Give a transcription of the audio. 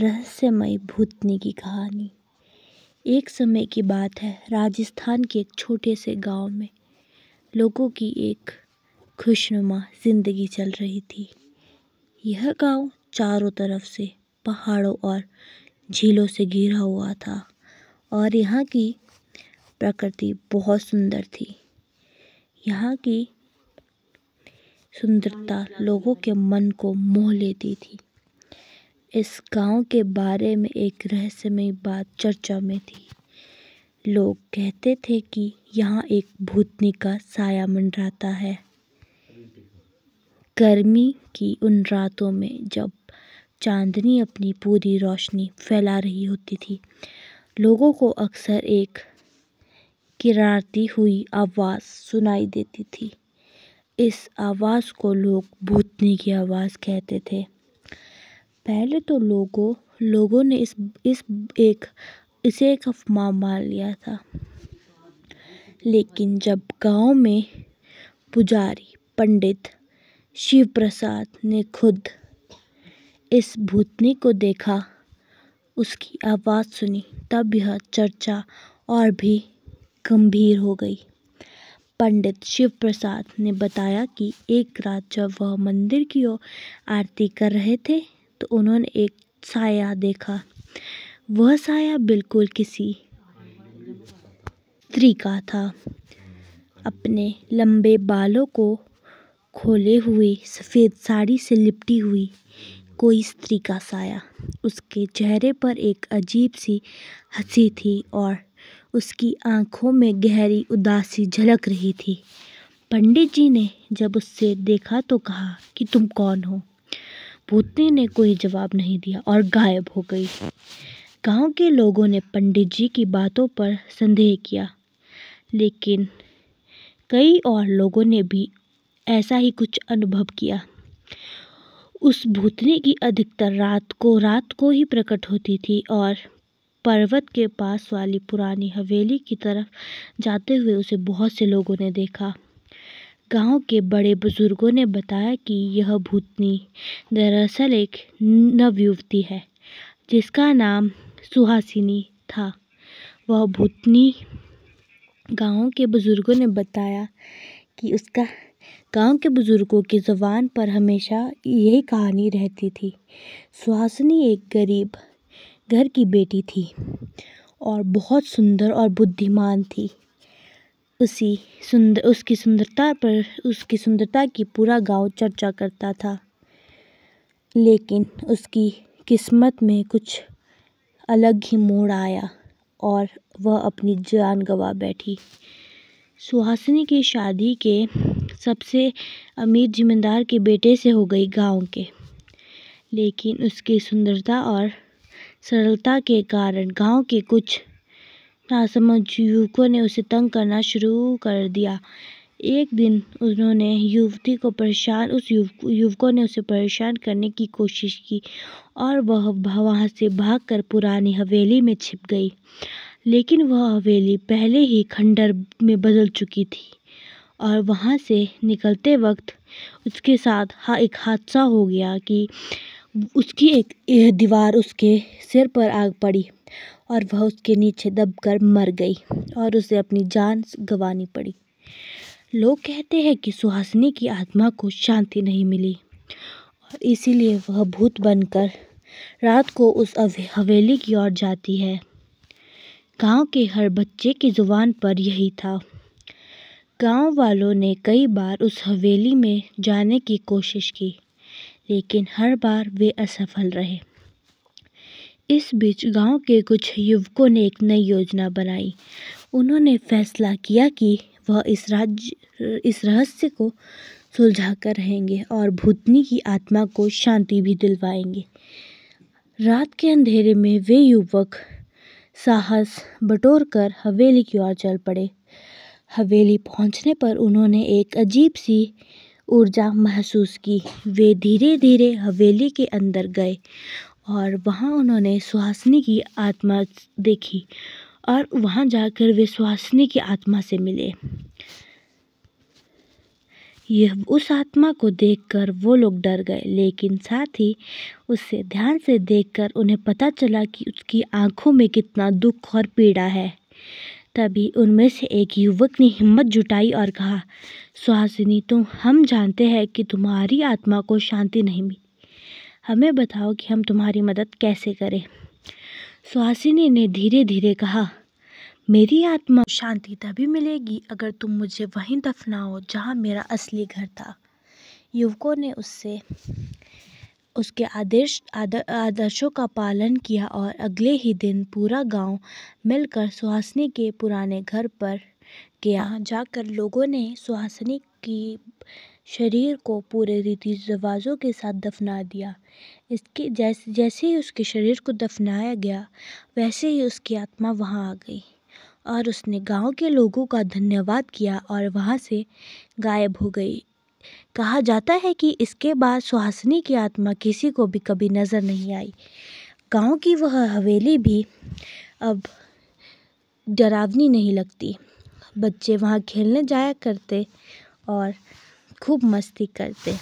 रहस्यमय भूतनी की कहानी एक समय की बात है राजस्थान के एक छोटे से गांव में लोगों की एक खुशनुमा ज़िंदगी चल रही थी यह गांव चारों तरफ से पहाड़ों और झीलों से घिरा हुआ था और यहाँ की प्रकृति बहुत सुंदर थी यहाँ की सुंदरता लोगों के मन को मोह लेती थी इस गाँव के बारे में एक रहस्यमय बात चर्चा में थी लोग कहते थे कि यहाँ एक भूतनी का साया मंडराता है गर्मी की उन रातों में जब चांदनी अपनी पूरी रोशनी फैला रही होती थी लोगों को अक्सर एक किरारती हुई आवाज़ सुनाई देती थी इस आवाज़ को लोग भूतनी की आवाज़ कहते थे पहले तो लोगों लोगों ने इस इस एक इसे एक अफ़वाह मान लिया था लेकिन जब गाँव में पुजारी पंडित शिव प्रसाद ने खुद इस भूतनी को देखा उसकी आवाज़ सुनी तब यह चर्चा और भी गंभीर हो गई पंडित शिव प्रसाद ने बताया कि एक रात जब वह मंदिर की ओर आरती कर रहे थे तो उन्होंने एक साया देखा वह साया बिल्कुल किसी स्त्री का था अपने लंबे बालों को खोले हुए सफ़ेद साड़ी से लिपटी हुई कोई स्त्री का साया उसके चेहरे पर एक अजीब सी हंसी थी और उसकी आंखों में गहरी उदासी झलक रही थी पंडित जी ने जब उससे देखा तो कहा कि तुम कौन हो पोते ने कोई जवाब नहीं दिया और गायब हो गई गांव के लोगों ने पंडित जी की बातों पर संदेह किया लेकिन कई और लोगों ने भी ऐसा ही कुछ अनुभव किया उस भूतनी की अधिकतर रात को रात को ही प्रकट होती थी और पर्वत के पास वाली पुरानी हवेली की तरफ जाते हुए उसे बहुत से लोगों ने देखा गांव के बड़े बुजुर्गों ने बताया कि यह भूतनी दरअसल एक नवयुवती है जिसका नाम सुहासिनी था वह भूतनी गांव के बुजुर्गों ने बताया कि उसका गांव के बुजुर्गों की जबान पर हमेशा यही कहानी रहती थी सुहासिनी एक गरीब घर की बेटी थी और बहुत सुंदर और बुद्धिमान थी उसी सुंदर उसकी सुंदरता पर उसकी सुंदरता की पूरा गाँव चर्चा करता था लेकिन उसकी किस्मत में कुछ अलग ही मोड़ आया और वह अपनी जान गवा बैठी सुहासिनी की शादी के सबसे अमीर जिम्मेदार के बेटे से हो गई गांव के लेकिन उसकी सुंदरता और सरलता के कारण गांव के कुछ नासमझ युवकों ने उसे तंग करना शुरू कर दिया एक दिन उन्होंने युवती को परेशान उस युवकों ने उसे परेशान करने की कोशिश की और वह वहाँ से भागकर पुरानी हवेली में छिप गई लेकिन वह हवेली पहले ही खंडर में बदल चुकी थी और वहाँ से निकलते वक्त उसके साथ हा एक हादसा हो गया कि उसकी एक दीवार उसके सिर पर आग पड़ी और वह उसके नीचे दबकर मर गई और उसे अपनी जान गंवानी पड़ी लोग कहते हैं कि सुहासिनी की आत्मा को शांति नहीं मिली और इसीलिए वह भूत बनकर रात को उस हवेली की ओर जाती है गांव के हर बच्चे की ज़ुबान पर यही था गांव वालों ने कई बार उस हवेली में जाने की कोशिश की लेकिन हर बार वे असफल रहे इस बीच गांव के कुछ युवकों ने एक नई योजना बनाई उन्होंने फैसला किया कि वह इस राज्य इस रहस्य को सुलझा कर रहेंगे और भूतनी की आत्मा को शांति भी दिलवाएंगे रात के अंधेरे में वे युवक साहस बटोर कर हवेली की ओर चल पड़े हवेली पहुंचने पर उन्होंने एक अजीब सी ऊर्जा महसूस की वे धीरे धीरे हवेली के अंदर गए और वहाँ उन्होंने सुहासिनी की आत्मा देखी और वहाँ जाकर वे सुहासिनी की आत्मा से मिले यह उस आत्मा को देखकर वो लोग डर गए लेकिन साथ ही उससे ध्यान से देखकर उन्हें पता चला कि उसकी आंखों में कितना दुख और पीड़ा है तभी उनमें से एक युवक ने हिम्मत जुटाई और कहा सुहासिनी तुम हम जानते हैं कि तुम्हारी आत्मा को शांति नहीं मिली हमें बताओ कि हम तुम्हारी मदद कैसे करें सुहासिनी ने धीरे धीरे कहा मेरी आत्मा शांति तभी मिलेगी अगर तुम मुझे वहीं दफनाओ जहाँ मेरा असली घर था युवकों ने उससे उसके आदेश आदर, आदर्शों का पालन किया और अगले ही दिन पूरा गांव मिलकर सुहासिनी के पुराने घर पर गया जाकर लोगों ने सुहासिनी की शरीर को पूरे रीति रिवाजों के साथ दफना दिया इसके जैसे जैसे ही उसके शरीर को दफनाया गया वैसे ही उसकी आत्मा वहाँ आ गई और उसने गांव के लोगों का धन्यवाद किया और वहाँ से गायब हो गई कहा जाता है कि इसके बाद सुहासिनी की आत्मा किसी को भी कभी नज़र नहीं आई गांव की वह हवेली भी अब डरावनी नहीं लगती बच्चे वहाँ खेलने जाया करते और खूब मस्ती करते